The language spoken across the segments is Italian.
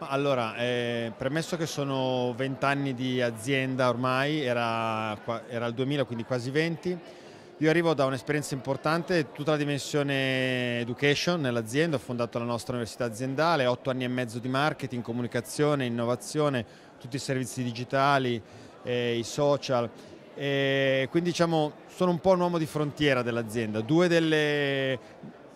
Allora, eh, premesso che sono 20 anni di azienda ormai, era, era, il 2000 quindi quasi 20, io arrivo da un'esperienza importante, tutta la dimensione education nell'azienda, ho fondato la nostra università aziendale, 8 anni e mezzo di marketing, comunicazione, innovazione, tutti i servizi digitali, eh, i social, eh, quindi diciamo sono un po' un uomo di frontiera dell'azienda, due delle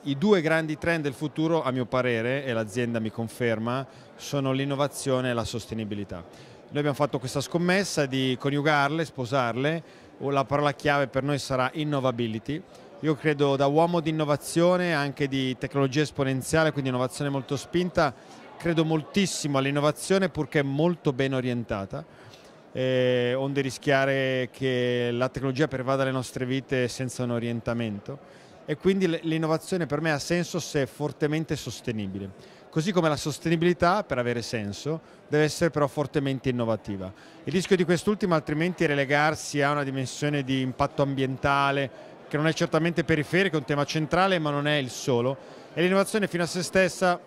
i due grandi trend del futuro, a mio parere, e l'azienda mi conferma, sono l'innovazione e la sostenibilità. Noi abbiamo fatto questa scommessa di coniugarle, sposarle, la parola chiave per noi sarà innovability. Io credo da uomo di innovazione, anche di tecnologia esponenziale, quindi innovazione molto spinta, credo moltissimo all'innovazione purché molto ben orientata. Eh, onde rischiare che la tecnologia pervada le nostre vite senza un orientamento e quindi l'innovazione per me ha senso se è fortemente sostenibile. Così come la sostenibilità, per avere senso, deve essere però fortemente innovativa. Il rischio di quest'ultima altrimenti è relegarsi a una dimensione di impatto ambientale che non è certamente periferico, è un tema centrale ma non è il solo e l'innovazione fino a se stessa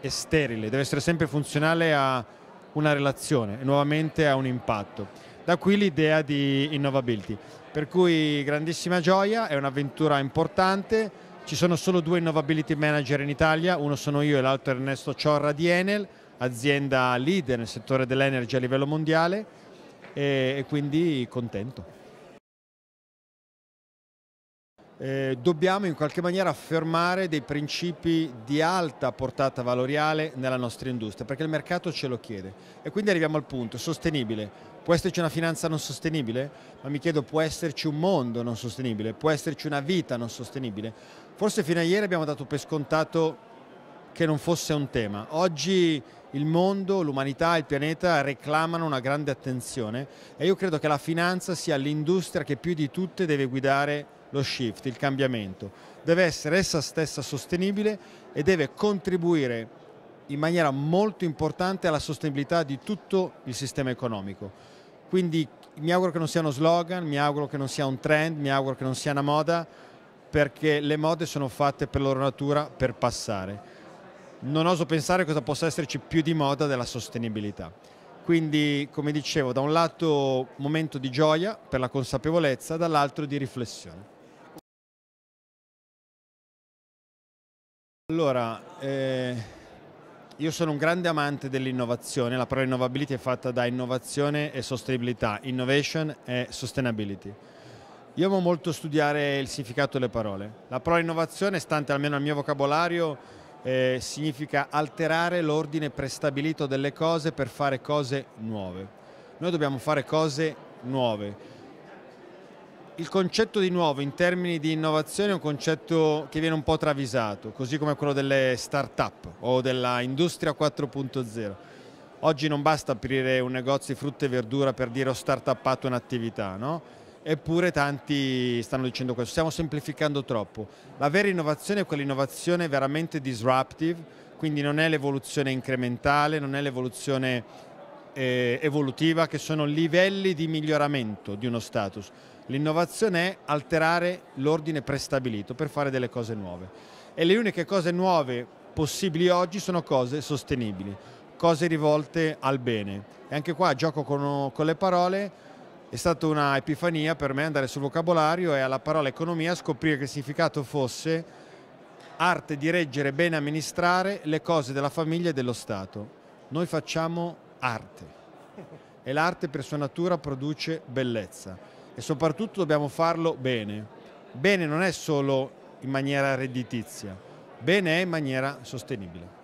è sterile, deve essere sempre funzionale a una relazione e nuovamente a un impatto. Da qui l'idea di Innovability. Per cui grandissima gioia, è un'avventura importante. Ci sono solo due Innovability Manager in Italia, uno sono io e l'altro Ernesto Ciorra di Enel, azienda leader nel settore dell'energia a livello mondiale e, e quindi contento eh, dobbiamo in qualche maniera affermare dei principi di alta portata valoriale nella nostra industria, perché il mercato ce lo chiede. E quindi arriviamo al punto, sostenibile. Può esserci una finanza non sostenibile? Ma mi chiedo, può esserci un mondo non sostenibile? Può esserci una vita non sostenibile? Forse fino a ieri abbiamo dato per scontato che non fosse un tema. Oggi il mondo, l'umanità, il pianeta reclamano una grande attenzione e io credo che la finanza sia l'industria che più di tutte deve guidare lo shift, il cambiamento. Deve essere essa stessa sostenibile e deve contribuire in maniera molto importante alla sostenibilità di tutto il sistema economico. Quindi mi auguro che non sia uno slogan, mi auguro che non sia un trend, mi auguro che non sia una moda, perché le mode sono fatte per loro natura per passare. Non oso pensare cosa possa esserci più di moda della sostenibilità. Quindi, come dicevo, da un lato momento di gioia per la consapevolezza, dall'altro di riflessione. Allora, eh, io sono un grande amante dell'innovazione, la parola innovability è fatta da innovazione e sostenibilità, innovation e sustainability. Io amo molto studiare il significato delle parole. La parola innovazione, stante almeno al mio vocabolario, eh, significa alterare l'ordine prestabilito delle cose per fare cose nuove. Noi dobbiamo fare cose nuove il concetto di nuovo in termini di innovazione è un concetto che viene un po' travisato, così come quello delle start-up o della industria 4.0. Oggi non basta aprire un negozio di frutta e verdura per dire ho start-upato un'attività, no? Eppure tanti stanno dicendo questo, stiamo semplificando troppo. La vera innovazione è quell'innovazione veramente disruptive, quindi non è l'evoluzione incrementale, non è l'evoluzione eh, evolutiva, che sono livelli di miglioramento di uno status L'innovazione è alterare l'ordine prestabilito per fare delle cose nuove. E le uniche cose nuove possibili oggi sono cose sostenibili, cose rivolte al bene. E anche qua gioco con, con le parole, è stata una epifania per me andare sul vocabolario e alla parola economia scoprire che significato fosse arte di reggere bene amministrare le cose della famiglia e dello Stato. Noi facciamo arte e l'arte per sua natura produce bellezza e soprattutto dobbiamo farlo bene. Bene non è solo in maniera redditizia, bene è in maniera sostenibile.